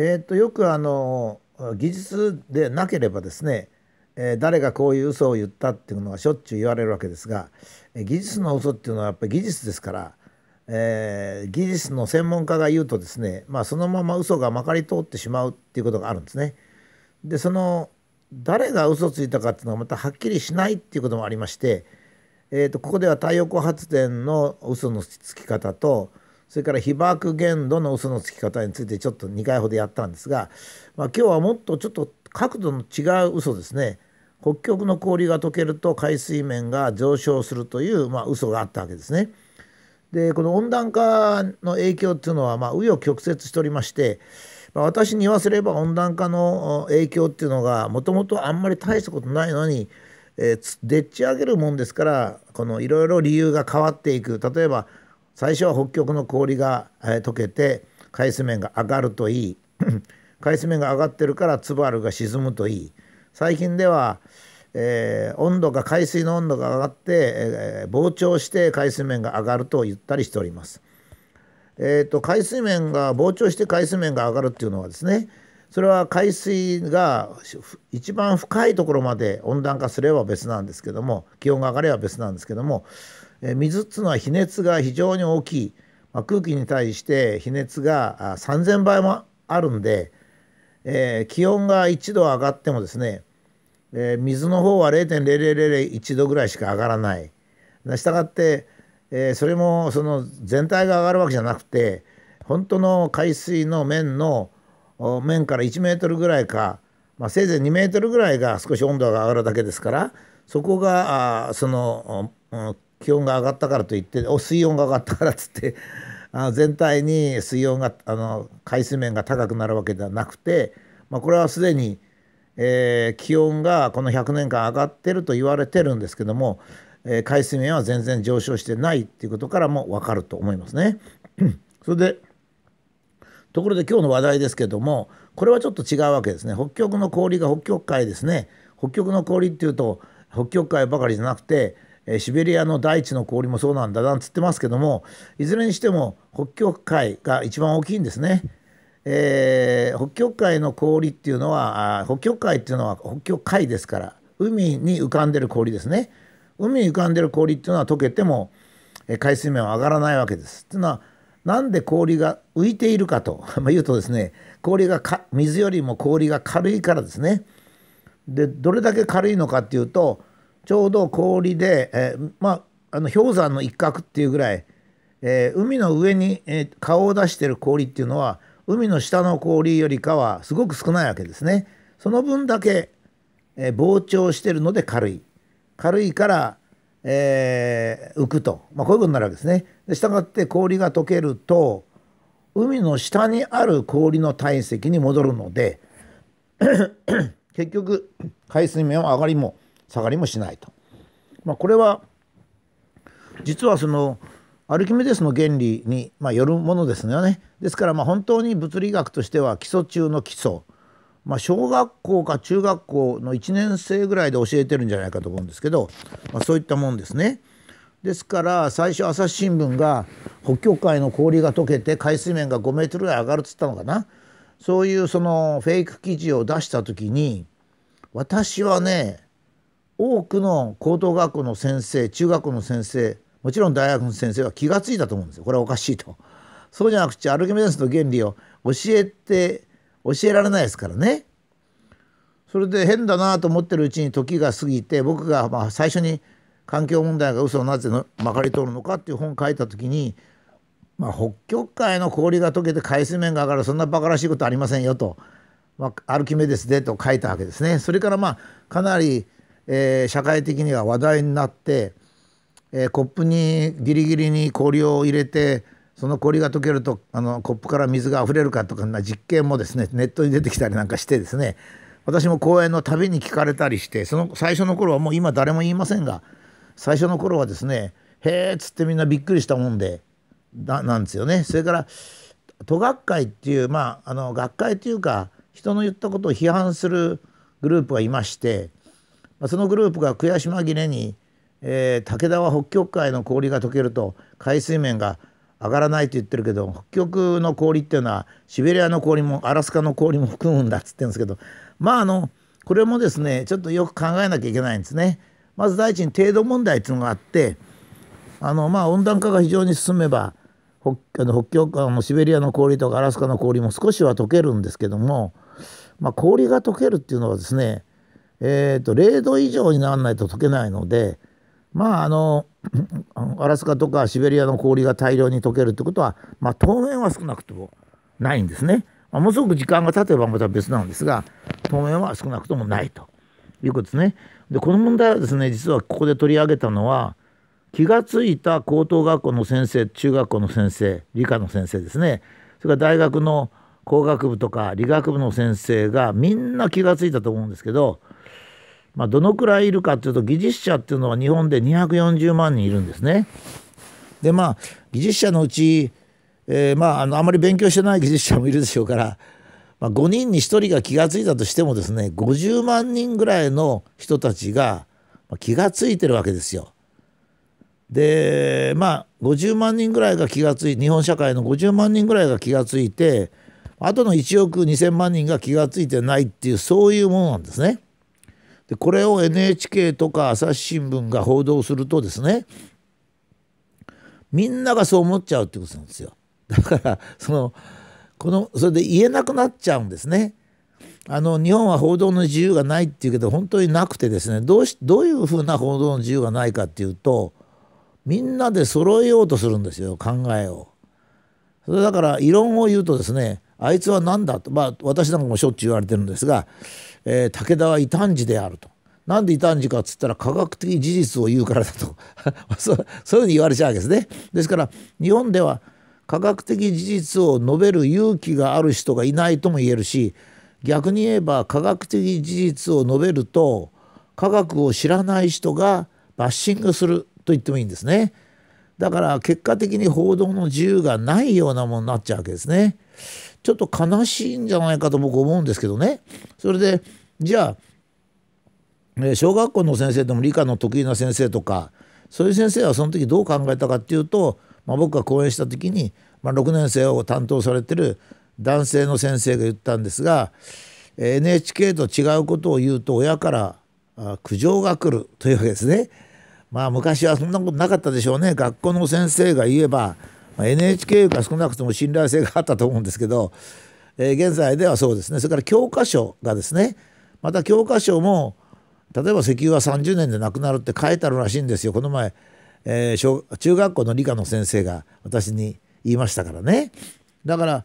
えー、とよくあの技術でなければですね、えー、誰がこういう嘘を言ったっていうのがしょっちゅう言われるわけですが、えー、技術の嘘っていうのはやっぱり技術ですから、えー、技術の専門家が言うとですね、まあ、そのまま嘘がまかり通ってしまうっていうことがあるんですね。でその誰が嘘ついたかっていうのがまたはっきりしないっていうこともありまして、えー、とここでは太陽光発電の嘘のつき方とそれから被爆限度の嘘のつき方についてちょっと2回ほどやったんですが、まあ、今日はもっとちょっと角度の違う嘘ですね北極の氷が溶けると海水面が上昇するという、まあ、嘘があったわけですね。でこの温暖化の影響っていうのは、まあ、紆余曲折しておりまして、まあ、私に言わせれば温暖化の影響っていうのがもともとあんまり大したことないのに、えー、でっち上げるもんですからこのいろいろ理由が変わっていく例えば最初は北極の氷が、えー、溶けて海水面が上がるといい 海水面が上がってるからツバルが沈むといい最近では、えー、温度が海水の温度が上がって、えー、膨張して海水面が上がると言ったりしております。えーと、海水面が膨張して海水面が上がるっていうのはですねそれは海水が一番深いところまで温暖化すれば別なんですけども気温が上がれば別なんですけども水っていうのは比熱が非常に大きい、まあ、空気に対して比熱が3,000倍もあるんで、えー、気温が1度上がってもですね、えー、水の方は0.0001度ぐらいしか上がらない。したがって、えー、それもその全体が上がるわけじゃなくて本当の海水の面の面から1メートルぐらいか、まあ、せいぜい2メートルぐらいが少し温度が上がるだけですからそこがあその、うん、気温が上がったからといってお水温が上がったからっつってあの全体に水温があの海水面が高くなるわけではなくて、まあ、これはすでに、えー、気温がこの100年間上がってると言われてるんですけども、えー、海水面は全然上昇してないっていうことからも分かると思いますね。それでところで今日の話題ですけどもこれはちょっと違うわけですね。北極の氷が北極海ですね。北極の氷っていうと北極海ばかりじゃなくてえシベリアの大地の氷もそうなんだなんつってますけどもいずれにしても北極海が一番大きいんですね。えー、北極海の氷っていうのはあ北極海っていうのは北極海ですから海に浮かんでる氷ですね。海に浮かんでる氷っていうのは溶けてもえ海水面は上がらないわけです。というのはなんで氷が浮いているかと言うとですね氷が水よりも氷が軽いからですね。でどれだけ軽いのかっていうとちょうど氷で、えー、まあ、の氷山の一角っていうぐらい、えー、海の上に、え顔を出してる氷っていうのは海の下の氷よりかはすごく少ないわけですね。その分だけ、え膨張してるので軽い。軽いから、えー、浮くと、まあ、こういうことになるわけですね。でしたがって氷が溶けると海の下にある氷の体積に戻るので 結局海水面は上がりも下がりもしないと。まあ、これは実はそのアルキメデスの原理にまよるものですよね。ですからま本当に物理学としては基礎中の基礎、まあ、小学校か中学校の1年生ぐらいで教えてるんじゃないかと思うんですけど、まあ、そういったもんですね。ですから最初朝日新聞が北極海の氷が溶けて海水面が5メートルぐらい上がるっつったのかなそういうそのフェイク記事を出した時に私はね多くの高等学校の先生中学校の先生もちろん大学の先生は気が付いたと思うんですよこれはおかしいと。そうじゃなくてアルキメデスの原理を教えて教えられないですからね。それで変だなと思ってるうちに時が過ぎて僕がまあ最初に「環境問題が嘘をなぜまかり通るのか」っていう本を書いた時に、まあ、北極海の氷が溶けて海水面が上がるそんなバカらしいことありませんよと、まあ、アルキメデスでと書いたわけですね。それからまあかなりえー、社会的には話題になって、えー、コップにギリギリに氷を入れてその氷が溶けるとあのコップから水が溢れるかとかな実験もですねネットに出てきたりなんかしてですね私も講演の度に聞かれたりしてその最初の頃はもう今誰も言いませんが最初の頃はですね「へえ」っつってみんなびっくりしたもんでだなんですよね。それから都学会っていうまああの学会というか人の言ったことを批判するグループがいましてまあ、そのグループが悔し紛れに、えー、武田は北極海の氷が溶けると海水面が上がらないと言ってるけど北極の氷っていうのはシベリアの氷もアラスカの氷も含むんだっつってるんですけどまああのこれもですねちょっとよく考えなきゃいけないんですね。まず第一に程度問題っていうのがあってあのまあ温暖化が非常に進めば北あの北極あのシベリアの氷とかアラスカの氷も少しは溶けるんですけども、まあ、氷が溶けるっていうのはですねえーと、0度以上にならないと溶けないのでまああの アラスカとかシベリアの氷が大量に溶けるってことは、まあ、当面は少なくともないんですね。まあ、ものすごく時間が経てばまた別なんですが当面は少なくともないということですね。でこの問題はですね実はここで取り上げたのは気がついた高等学校の先生中学校の先生理科の先生ですねそれから大学の工学部とか理学部の先生がみんな気が付いたと思うんですけどまあ、どのくらいいるかというと技術者っていうのは日本で240万人いるんですね。でまあ技術者のうち、えー、まああのあまり勉強してない技術者もいるでしょうから、まあ、5人に1人が気が付いたとしてもですね50万人ぐらいの人たちが気が付いてるわけですよ。でまあ50万人ぐらいが気が付い日本社会の50万人ぐらいが気が付いてあとの1億2,000万人が気が付いてないっていうそういうものなんですね。でこれを NHK とか朝日新聞が報道するとですねみんながそう思っちゃうってことなんですよ。だからそのこのそれで言えなくなっちゃうんですね。あの日本は報道の自由がないっていうけど本当になくてですねどうしどういうふうな報道の自由がないかっていうとみんなで揃えようとするんですよ考えを。それだから異論を言うとですねあいつは何だと、まあ、私なんかもしょっちゅう言われてるんですが、えー、武田は異端児であると。なんで異端児かっつったら科学的事実を言うからだと そうそういうふうに言われちゃうわけですね。ですから日本では科学的事実を述べる勇気がある人がいないとも言えるし逆に言えば科学的事実を述べると科学を知らない人がバッシングすると言ってもいいんですね。だから結果的に報道の自由がないようなものになっちゃうわけですね。ちょっと悲しいんじゃないかと僕思うんですけどねそれでじゃあえ小学校の先生でも理科の得意な先生とかそういう先生はその時どう考えたかっていうと、まあ、僕が講演した時に、まあ、6年生を担当されてる男性の先生が言ったんですがえ NHK と違うことを言うと親からあ苦情が来るというわけですね。まあ昔はそんなことなかったでしょうね。学校の先生が言えばま NHK が少なくとも信頼性があったと思うんですけど、えー、現在ではそうですねそれから教科書がですねまた教科書も例えば石油は30年でなくなるって書いてあるらしいんですよこの前、えー、小中学校の理科の先生が私に言いましたからね。だから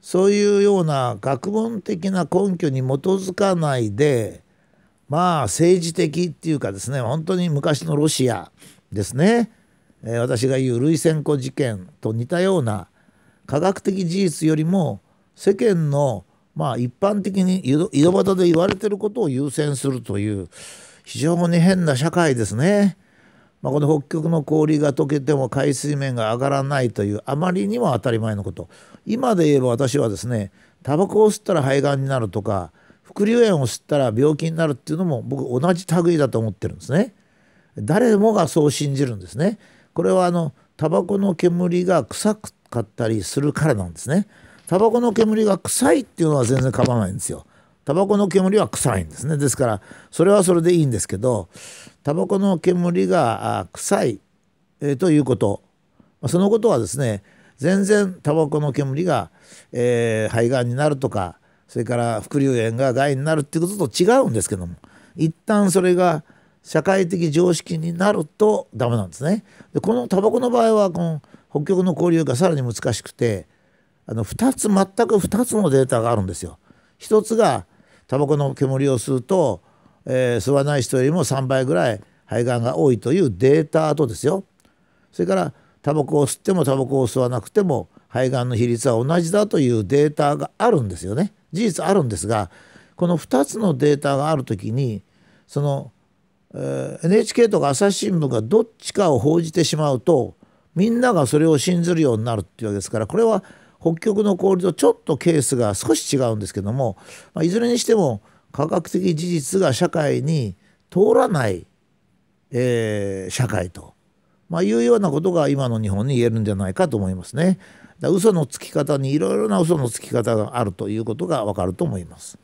そういうような学問的な根拠に基づかないでまあ政治的っていうかですね本当に昔のロシアですねえ私が言う類線湖事件と似たような科学的事実よりも世間のまあ一般的に井戸端で言われてることを優先するという非常に変な社会ですね。まあ、この北極の氷が溶けても海水面が上がらないというあまりにも当たり前のこと今で言えば私はですねタバコを吸ったら肺がんになるとか副流煙を吸ったら病気になるっていうのも僕同じ類だと思ってるんですね誰もがそう信じるんですねこれはあのタバコの煙が臭かったりするからなんですね。タバコの煙が臭いっていうのは全然構わないんですよ。タバコの煙は臭いんですね。ですからそれはそれでいいんですけどタバコの煙が臭い、えー、ということそのことはですね全然タバコの煙が、えー、肺がんになるとかそれから副流炎が害になるっていうことと違うんですけども一旦それが社会的常識になるとダメなんですね。でこのタバコの場合はこの北極の交流がさらに難しくてあの2つ全く2つのデータがあるんですよ。一つがタバコの煙を吸うと、えー、吸わない人よりも3倍ぐらい肺がんが多いというデータとですよ。それからタバコを吸ってもタバコを吸わなくても肺がんの比率は同じだというデータがあるんですよね。事実あるんですがこの2つのデータがあるときにその NHK とか朝日新聞がどっちかを報じてしまうとみんながそれを信ずるようになるっていうわけですからこれは北極の氷とちょっとケースが少し違うんですけども、まあ、いずれにしても科学的事実が社会に通らない、えー、社会と、まあ、いうようなことが今の日本に言えるんじゃないかと思いますね。嘘のつき方にいろいろな嘘のつき方があるということがわかると思います。